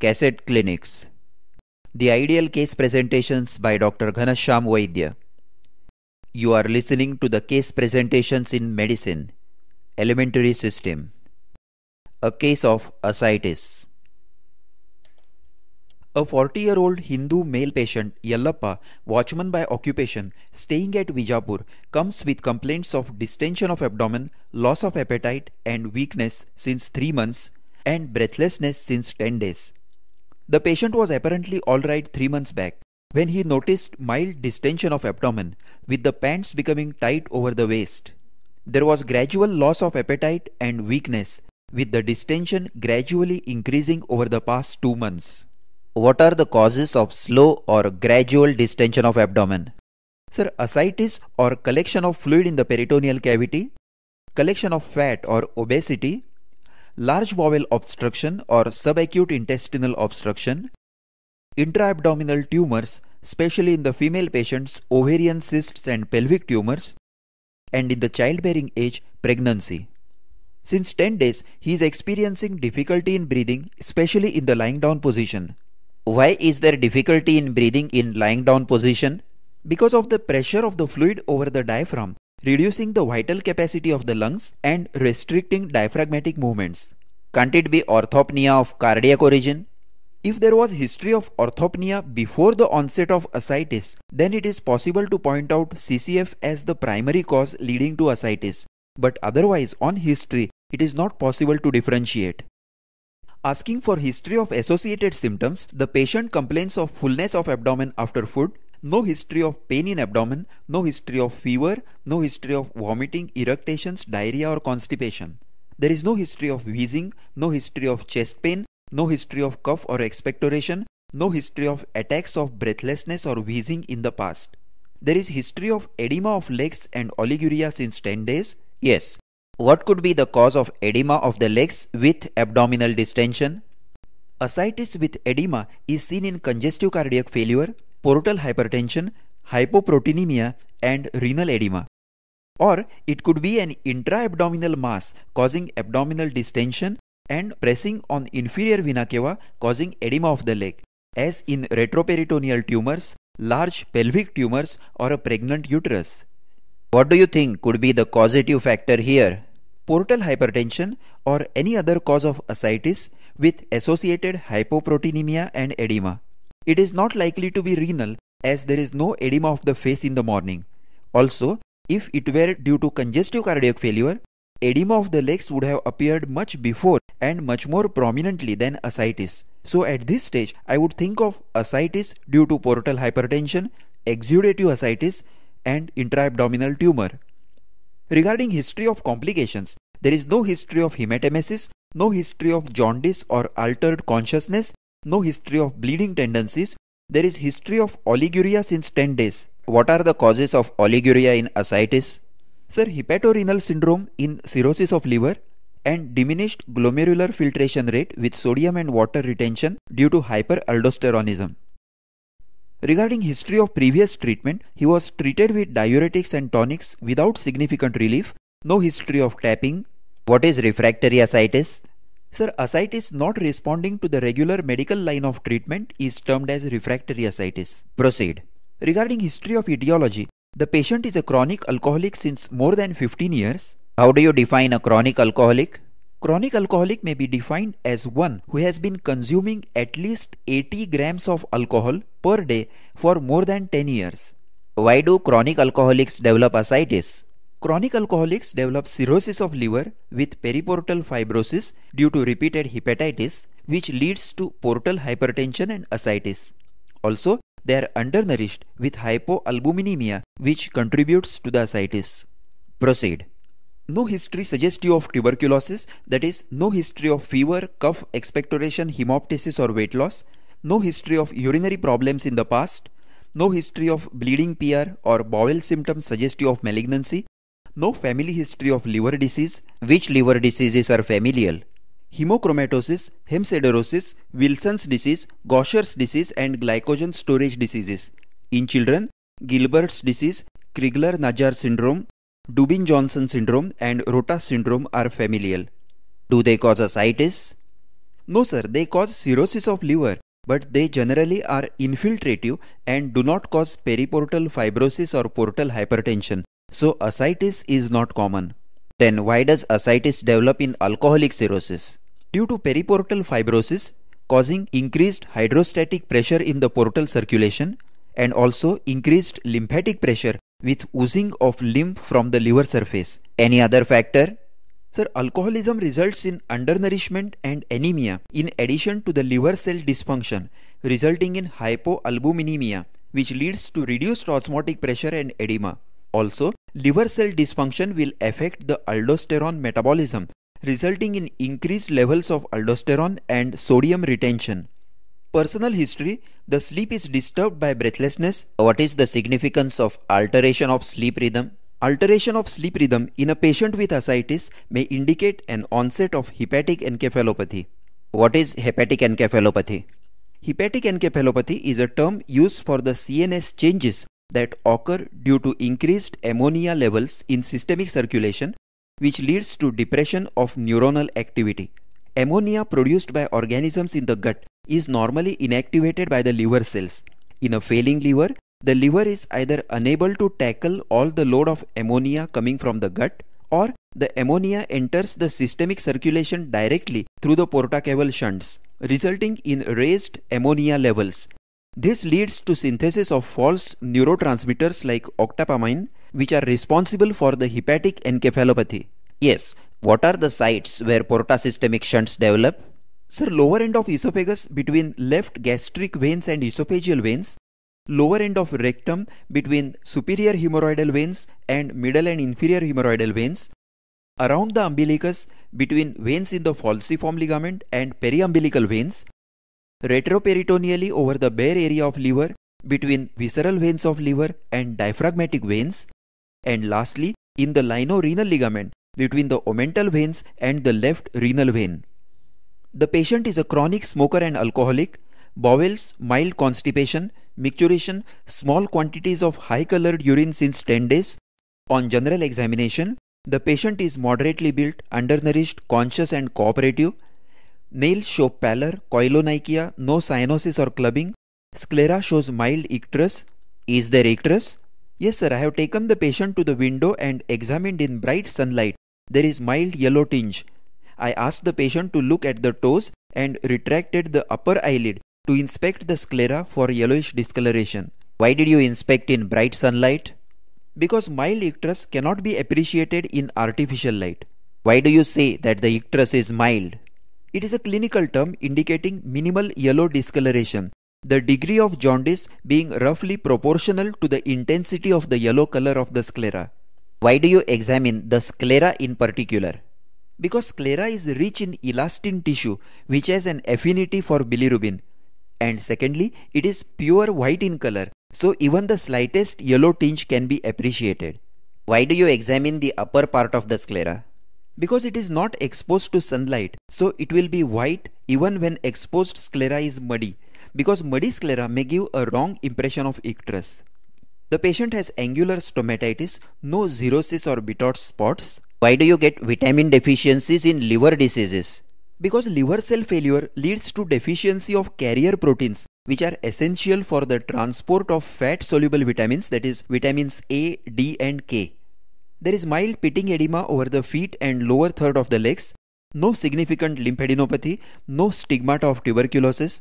Cassette Clinics The Ideal Case Presentations by Dr. Ghanasham Vaidya You are listening to the Case Presentations in Medicine Elementary System A Case of Ascites a 40 year old Hindu male patient, Yallappa, watchman by occupation, staying at Vijapur, comes with complaints of distension of abdomen, loss of appetite, and weakness since 3 months, and breathlessness since 10 days. The patient was apparently alright 3 months back when he noticed mild distension of abdomen with the pants becoming tight over the waist. There was gradual loss of appetite and weakness with the distension gradually increasing over the past 2 months. What are the causes of slow or gradual distension of abdomen? Sir, ascites or collection of fluid in the peritoneal cavity, collection of fat or obesity, large bowel obstruction or subacute intestinal obstruction, intra-abdominal tumors, especially in the female patients, ovarian cysts and pelvic tumors, and in the childbearing age, pregnancy. Since 10 days, he is experiencing difficulty in breathing, especially in the lying down position. Why is there difficulty in breathing in lying down position? Because of the pressure of the fluid over the diaphragm reducing the vital capacity of the lungs and restricting diaphragmatic movements. Can't it be orthopnea of cardiac origin? If there was history of orthopnea before the onset of ascites, then it is possible to point out CCF as the primary cause leading to ascites. But otherwise, on history, it is not possible to differentiate. Asking for history of associated symptoms, the patient complains of fullness of abdomen after food, no history of pain in abdomen, no history of fever, no history of vomiting, eructations, diarrhea or constipation. There is no history of wheezing, no history of chest pain, no history of cough or expectoration, no history of attacks of breathlessness or wheezing in the past. There is history of edema of legs and oliguria since 10 days. Yes. What could be the cause of edema of the legs with abdominal distension? Ascites with edema is seen in congestive cardiac failure, portal hypertension, hypoproteinemia, and renal edema. Or it could be an intra-abdominal mass causing abdominal distension and pressing on inferior vena cava causing edema of the leg, as in retroperitoneal tumors, large pelvic tumors, or a pregnant uterus. What do you think could be the causative factor here? Portal hypertension or any other cause of ascites with associated hypoproteinemia and edema. It is not likely to be renal as there is no edema of the face in the morning. Also, if it were due to congestive cardiac failure, edema of the legs would have appeared much before and much more prominently than ascites. So at this stage, I would think of ascites due to portal hypertension, exudative ascites and intra-abdominal tumor. Regarding history of complications, there is no history of hematemesis, no history of jaundice or altered consciousness, no history of bleeding tendencies. There is history of oliguria since 10 days. What are the causes of oliguria in ascites? Sir, hepatorenal syndrome in cirrhosis of liver and diminished glomerular filtration rate with sodium and water retention due to hyperaldosteronism. Regarding history of previous treatment, he was treated with diuretics and tonics without significant relief, no history of tapping. What is refractory ascites? Sir, ascites not responding to the regular medical line of treatment is termed as refractory ascites. Proceed. Regarding history of etiology, the patient is a chronic alcoholic since more than 15 years. How do you define a chronic alcoholic? Chronic alcoholic may be defined as one who has been consuming at least 80 grams of alcohol per day for more than 10 years. Why do chronic alcoholics develop ascites? Chronic alcoholics develop cirrhosis of liver with periportal fibrosis due to repeated hepatitis, which leads to portal hypertension and ascites. Also, they are undernourished with hypoalbuminemia, which contributes to the ascites. Proceed. No history suggests you of tuberculosis, that is, no history of fever, cough, expectoration, hemoptysis, or weight loss, no history of urinary problems in the past, no history of bleeding PR or bowel symptoms suggestive of malignancy, no family history of liver disease, which liver diseases are familial. Hemochromatosis, hemsiderosis, Wilson's disease, Gaucher's disease and glycogen storage diseases. In children, Gilbert's disease, Krigler-Najar syndrome, Dubin-Johnson syndrome and Rota syndrome are familial. Do they cause ascites? No sir, they cause cirrhosis of liver, but they generally are infiltrative and do not cause periportal fibrosis or portal hypertension. So ascites is not common. Then why does ascites develop in alcoholic cirrhosis? Due to periportal fibrosis causing increased hydrostatic pressure in the portal circulation and also increased lymphatic pressure with oozing of lymph from the liver surface. Any other factor? Sir, alcoholism results in undernourishment and anemia in addition to the liver cell dysfunction resulting in hypoalbuminemia which leads to reduced osmotic pressure and edema. Also, liver cell dysfunction will affect the aldosterone metabolism, resulting in increased levels of aldosterone and sodium retention. Personal history The sleep is disturbed by breathlessness. What is the significance of alteration of sleep rhythm? Alteration of sleep rhythm in a patient with ascites may indicate an onset of hepatic encephalopathy. What is hepatic encephalopathy? Hepatic encephalopathy is a term used for the CNS changes that occur due to increased ammonia levels in systemic circulation which leads to depression of neuronal activity. Ammonia produced by organisms in the gut is normally inactivated by the liver cells. In a failing liver, the liver is either unable to tackle all the load of ammonia coming from the gut or the ammonia enters the systemic circulation directly through the porta caval shunts resulting in raised ammonia levels this leads to synthesis of false neurotransmitters like octapamine, which are responsible for the hepatic encephalopathy. Yes, what are the sites where portasystemic shunts develop? Sir, lower end of esophagus between left gastric veins and esophageal veins, lower end of rectum between superior hemorrhoidal veins and middle and inferior hemorrhoidal veins, around the umbilicus between veins in the falciform ligament and periumbilical veins, retroperitoneally over the bare area of liver, between visceral veins of liver and diaphragmatic veins, and lastly in the lino-renal ligament between the omental veins and the left renal vein. The patient is a chronic smoker and alcoholic, bowels, mild constipation, micturition, small quantities of high colored urine since 10 days. On general examination, the patient is moderately built, undernourished, conscious and cooperative, Nails show pallor, coilonychia, no cyanosis or clubbing. Sclera shows mild icterus. Is there icterus? Yes, sir, I have taken the patient to the window and examined in bright sunlight. There is mild yellow tinge. I asked the patient to look at the toes and retracted the upper eyelid to inspect the sclera for yellowish discoloration. Why did you inspect in bright sunlight? Because mild icterus cannot be appreciated in artificial light. Why do you say that the icterus is mild? It is a clinical term indicating minimal yellow discoloration, the degree of jaundice being roughly proportional to the intensity of the yellow color of the sclera. Why do you examine the sclera in particular? Because sclera is rich in elastin tissue which has an affinity for bilirubin. And secondly, it is pure white in color, so even the slightest yellow tinge can be appreciated. Why do you examine the upper part of the sclera? Because it is not exposed to sunlight, so it will be white even when exposed sclera is muddy, because muddy sclera may give a wrong impression of icterus. The patient has angular stomatitis, no xerosis or betot spots. Why do you get vitamin deficiencies in liver diseases? Because liver cell failure leads to deficiency of carrier proteins which are essential for the transport of fat soluble vitamins that is vitamins A, D and K. There is mild pitting edema over the feet and lower third of the legs, no significant lymphadenopathy, no stigmata of tuberculosis.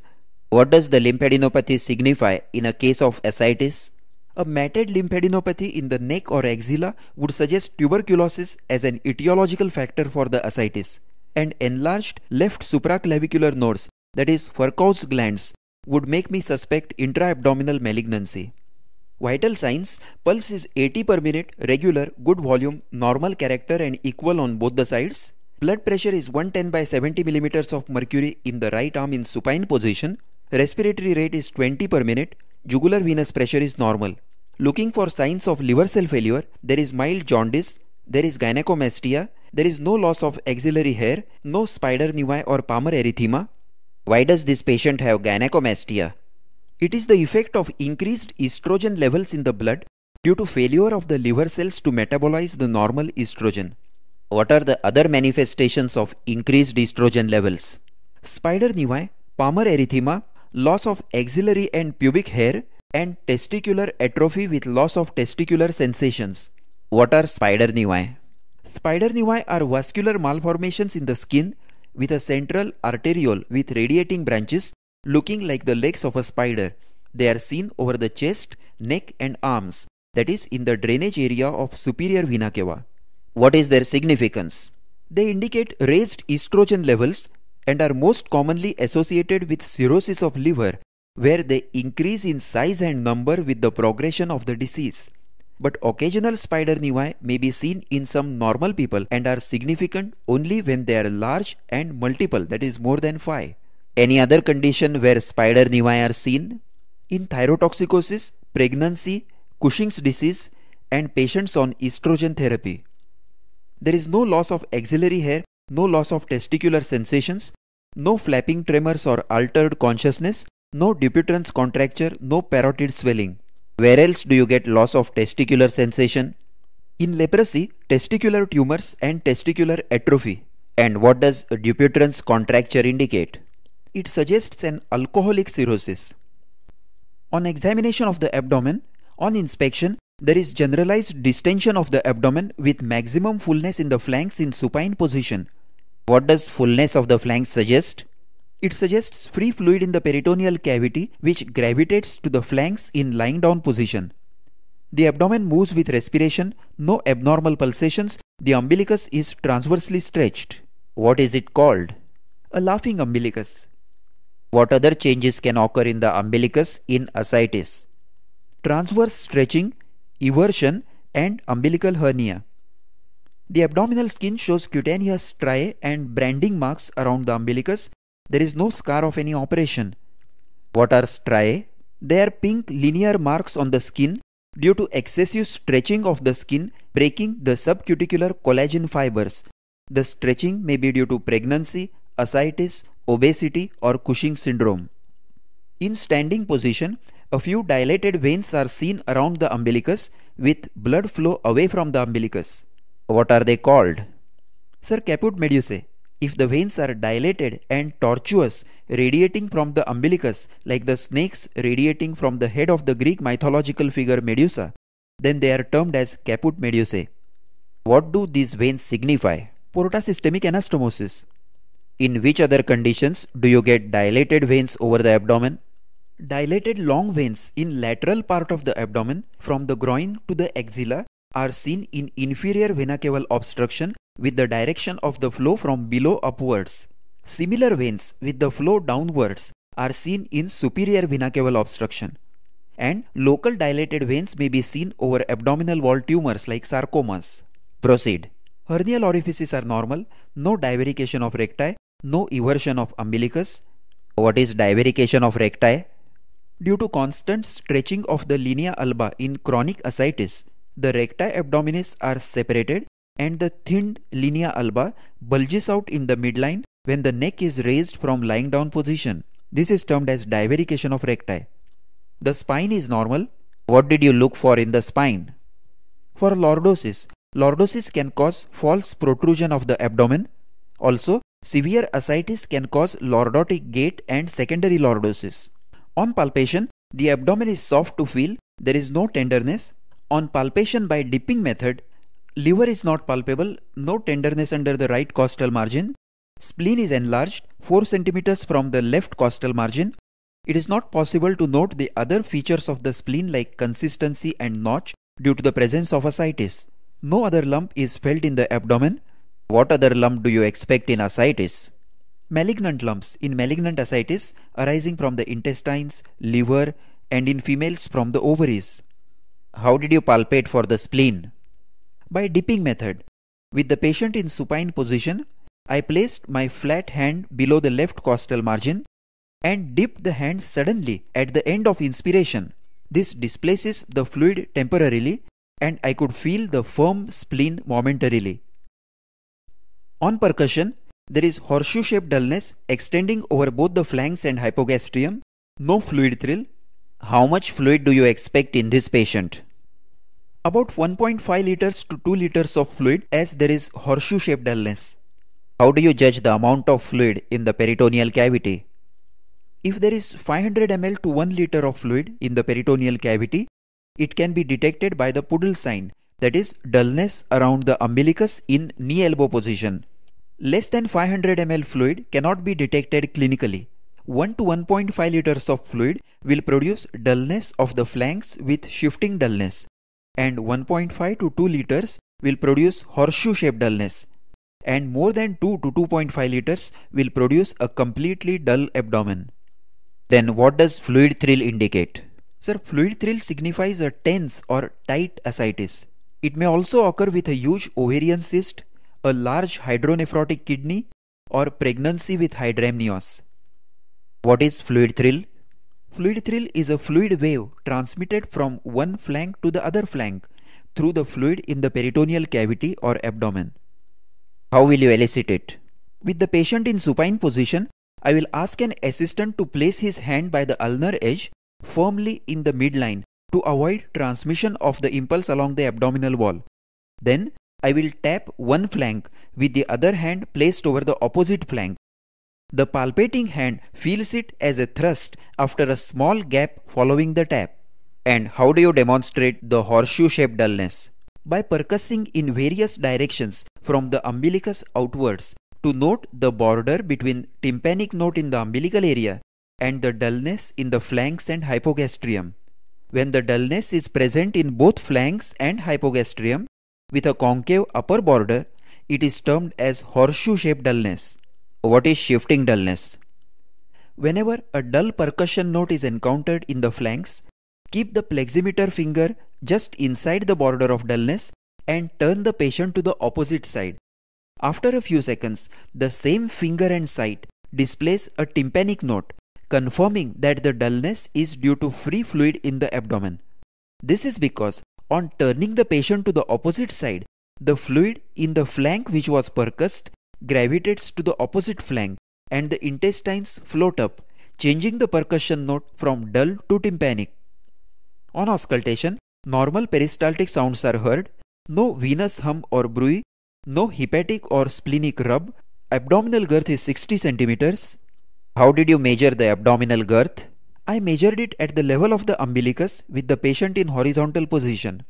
What does the lymphadenopathy signify in a case of ascites? A matted lymphadenopathy in the neck or axilla would suggest tuberculosis as an etiological factor for the ascites, and enlarged left supraclavicular nodes, that is Furcow's glands, would make me suspect intra-abdominal malignancy. Vital signs pulse is 80 per minute, regular, good volume, normal character and equal on both the sides. Blood pressure is 110 by 70 millimeters of mercury in the right arm in supine position. Respiratory rate is 20 per minute. Jugular venous pressure is normal. Looking for signs of liver cell failure, there is mild jaundice, there is gynecomastia, there is no loss of axillary hair, no spider nevi or palmar erythema. Why does this patient have gynecomastia? It is the effect of increased estrogen levels in the blood due to failure of the liver cells to metabolize the normal estrogen. What are the other manifestations of increased estrogen levels? Spider nevi, palmar erythema, loss of axillary and pubic hair, and testicular atrophy with loss of testicular sensations. What are spider nevi? Spider nevi are vascular malformations in the skin with a central arteriole with radiating branches looking like the legs of a spider. They are seen over the chest, neck and arms, that is in the drainage area of superior vena cava. What is their significance? They indicate raised estrogen levels and are most commonly associated with cirrhosis of liver where they increase in size and number with the progression of the disease. But occasional spider nevi may be seen in some normal people and are significant only when they are large and multiple that is more than 5. Any other condition where spider nevi are seen? In thyrotoxicosis, pregnancy, Cushing's disease, and patients on estrogen therapy. There is no loss of axillary hair, no loss of testicular sensations, no flapping tremors or altered consciousness, no Dupuytren's contracture, no parotid swelling. Where else do you get loss of testicular sensation? In leprosy, testicular tumors and testicular atrophy. And what does Dupuytren's contracture indicate? it suggests an alcoholic cirrhosis. On examination of the abdomen, on inspection, there is generalized distension of the abdomen with maximum fullness in the flanks in supine position. What does fullness of the flanks suggest? It suggests free fluid in the peritoneal cavity which gravitates to the flanks in lying down position. The abdomen moves with respiration, no abnormal pulsations, the umbilicus is transversely stretched. What is it called? A laughing umbilicus. What other changes can occur in the umbilicus in ascites? Transverse stretching, eversion and umbilical hernia. The abdominal skin shows cutaneous striae and branding marks around the umbilicus. There is no scar of any operation. What are striae? They are pink linear marks on the skin due to excessive stretching of the skin breaking the subcuticular collagen fibers. The stretching may be due to pregnancy, ascites obesity or Cushing syndrome. In standing position, a few dilated veins are seen around the umbilicus with blood flow away from the umbilicus. What are they called? Sir caput medusae. If the veins are dilated and tortuous, radiating from the umbilicus like the snakes radiating from the head of the Greek mythological figure Medusa, then they are termed as caput medusae. What do these veins signify? Porta systemic anastomosis. In which other conditions do you get dilated veins over the abdomen? Dilated long veins in lateral part of the abdomen from the groin to the axilla are seen in inferior vena cava obstruction with the direction of the flow from below upwards. Similar veins with the flow downwards are seen in superior vena cava obstruction. And local dilated veins may be seen over abdominal wall tumors like sarcomas. Proceed. Hernial orifices are normal, no divarication of recti, no eversion of umbilicus, what is divarication of recti. Due to constant stretching of the linea alba in chronic ascites, the recti abdominis are separated and the thinned linea alba bulges out in the midline when the neck is raised from lying down position. This is termed as divarication of recti. The spine is normal. What did you look for in the spine? For lordosis, lordosis can cause false protrusion of the abdomen also, severe ascites can cause lordotic gait and secondary lordosis. On palpation, the abdomen is soft to feel, there is no tenderness. On palpation by dipping method, liver is not palpable, no tenderness under the right costal margin. Spleen is enlarged 4 cm from the left costal margin. It is not possible to note the other features of the spleen like consistency and notch due to the presence of ascites. No other lump is felt in the abdomen. What other lump do you expect in ascites? Malignant lumps in malignant ascites arising from the intestines, liver, and in females from the ovaries. How did you palpate for the spleen? By dipping method. With the patient in supine position, I placed my flat hand below the left costal margin and dipped the hand suddenly at the end of inspiration. This displaces the fluid temporarily and I could feel the firm spleen momentarily. On percussion, there is horseshoe-shaped dullness extending over both the flanks and hypogastrium, no fluid thrill. How much fluid do you expect in this patient? About 1.5 liters to 2 liters of fluid as there is horseshoe-shaped dullness. How do you judge the amount of fluid in the peritoneal cavity? If there is 500 ml to 1 liter of fluid in the peritoneal cavity, it can be detected by the poodle sign that is dullness around the umbilicus in knee elbow position less than 500 ml fluid cannot be detected clinically. 1 to 1.5 liters of fluid will produce dullness of the flanks with shifting dullness and 1.5 to 2 liters will produce horseshoe shaped dullness and more than 2 to 2.5 liters will produce a completely dull abdomen. Then what does fluid thrill indicate? Sir, fluid thrill signifies a tense or tight ascites. It may also occur with a huge ovarian cyst, a large hydronephrotic kidney or pregnancy with hydramnios. What is fluid thrill? Fluid thrill is a fluid wave transmitted from one flank to the other flank through the fluid in the peritoneal cavity or abdomen. How will you elicit it? With the patient in supine position, I will ask an assistant to place his hand by the ulnar edge firmly in the midline to avoid transmission of the impulse along the abdominal wall. Then I will tap one flank with the other hand placed over the opposite flank. The palpating hand feels it as a thrust after a small gap following the tap. And how do you demonstrate the horseshoe shaped dullness? By percussing in various directions from the umbilicus outwards to note the border between tympanic note in the umbilical area and the dullness in the flanks and hypogastrium. When the dullness is present in both flanks and hypogastrium, with a concave upper border, it is termed as horseshoe shaped dullness. What is shifting dullness? Whenever a dull percussion note is encountered in the flanks, keep the pleximeter finger just inside the border of dullness and turn the patient to the opposite side. After a few seconds, the same finger and side displays a tympanic note, confirming that the dullness is due to free fluid in the abdomen. This is because on turning the patient to the opposite side, the fluid in the flank which was percussed gravitates to the opposite flank and the intestines float up, changing the percussion note from dull to tympanic. On auscultation, normal peristaltic sounds are heard, no venous hum or bruit, no hepatic or splenic rub, abdominal girth is 60 centimeters. How did you measure the abdominal girth? I measured it at the level of the umbilicus with the patient in horizontal position.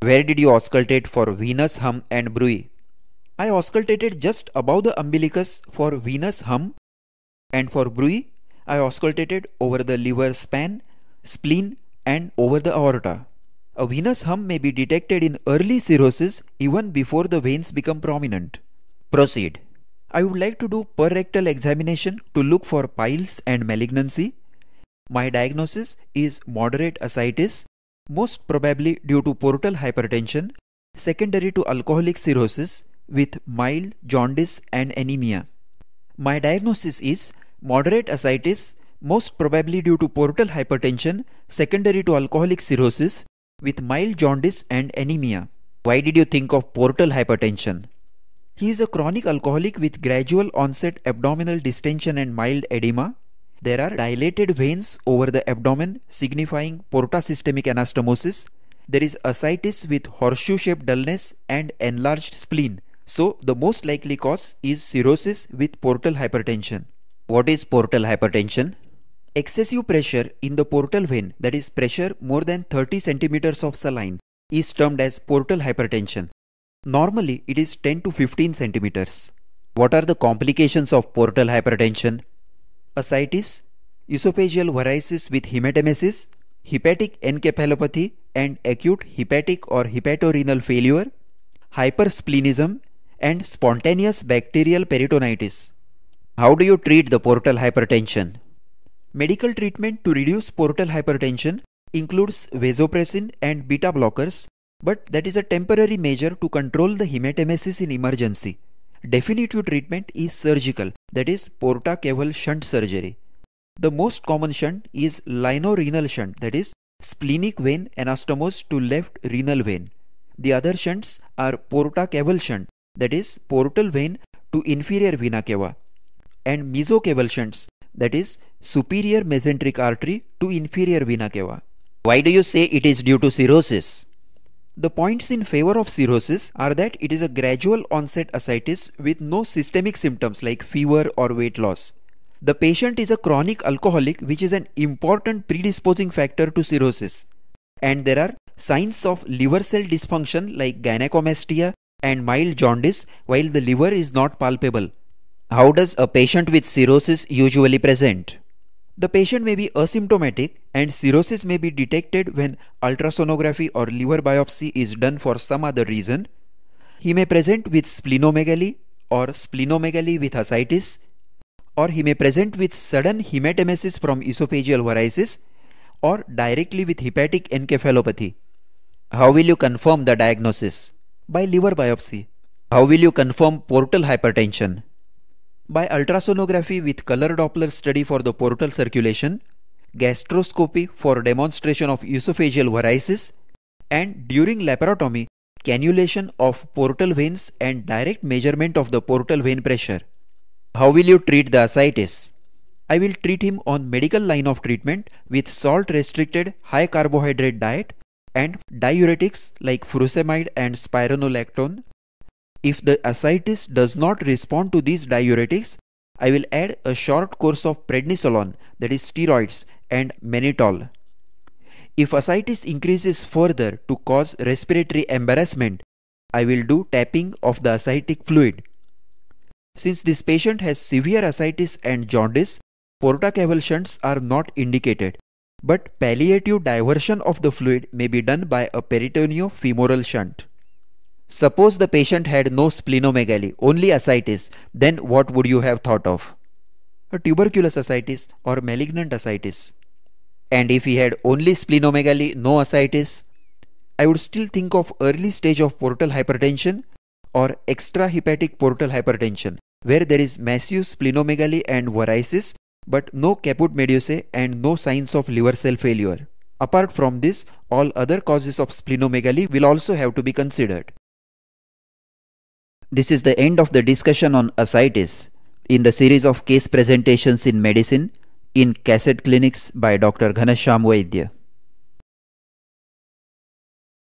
Where did you auscultate for venous hum and bruit? I auscultated just above the umbilicus for venous hum and for bruit I auscultated over the liver span, spleen and over the aorta. A venous hum may be detected in early cirrhosis even before the veins become prominent. Proceed. I would like to do per rectal examination to look for piles and malignancy my diagnosis is moderate ascites, most probably due to portal hypertension, secondary to alcoholic cirrhosis with mild jaundice and anemia. My diagnosis is moderate ascites, most probably due to portal hypertension, secondary to alcoholic cirrhosis with mild jaundice and anemia. Why did you think of portal hypertension? He is a chronic alcoholic with gradual onset abdominal distension and mild edema there are dilated veins over the abdomen signifying systemic anastomosis. There is ascites with horseshoe-shaped dullness and enlarged spleen. So the most likely cause is cirrhosis with portal hypertension. What is portal hypertension? Excessive pressure in the portal vein, that is pressure more than 30 centimeters of saline, is termed as portal hypertension. Normally it is 10 to 15 centimeters. What are the complications of portal hypertension? ascites, esophageal varices with hematemesis, hepatic encephalopathy and acute hepatic or hepatorenal failure, hypersplenism and spontaneous bacterial peritonitis. How do you treat the portal hypertension? Medical treatment to reduce portal hypertension includes vasopressin and beta blockers, but that is a temporary measure to control the hematemesis in emergency. Definitive treatment is surgical, that is portacaval shunt surgery. The most common shunt is linorenal shunt, that is splenic vein anastomosis to left renal vein. The other shunts are portacaval shunt, that is portal vein to inferior vena cava, and mesocaval shunts, that is superior mesenteric artery to inferior vena cava. Why do you say it is due to cirrhosis? The points in favor of cirrhosis are that it is a gradual onset ascites with no systemic symptoms like fever or weight loss. The patient is a chronic alcoholic which is an important predisposing factor to cirrhosis. And there are signs of liver cell dysfunction like gynecomastia and mild jaundice while the liver is not palpable. How does a patient with cirrhosis usually present? The patient may be asymptomatic and cirrhosis may be detected when ultrasonography or liver biopsy is done for some other reason. He may present with splenomegaly or splenomegaly with ascites or he may present with sudden hematemesis from esophageal varices or directly with hepatic encephalopathy. How will you confirm the diagnosis? By liver biopsy. How will you confirm portal hypertension? by ultrasonography with color Doppler study for the portal circulation, gastroscopy for demonstration of esophageal varices, and during laparotomy, cannulation of portal veins and direct measurement of the portal vein pressure. How will you treat the ascites? I will treat him on medical line of treatment with salt restricted high carbohydrate diet and diuretics like furosemide and spironolactone if the ascites does not respond to these diuretics, I will add a short course of prednisolone that is steroids and mannitol. If ascites increases further to cause respiratory embarrassment, I will do tapping of the ascitic fluid. Since this patient has severe ascites and jaundice, portacaval shunts are not indicated, but palliative diversion of the fluid may be done by a peritoneo-femoral shunt. Suppose the patient had no splenomegaly, only ascites, then what would you have thought of? A tuberculous ascites or malignant ascites. And if he had only splenomegaly, no ascites, I would still think of early stage of portal hypertension or extrahepatic portal hypertension where there is massive splenomegaly and varices but no caput medusae and no signs of liver cell failure. Apart from this, all other causes of splenomegaly will also have to be considered. This is the end of the discussion on ascites in the series of case presentations in medicine in cassette clinics by Dr. Ghanasham Vaidya.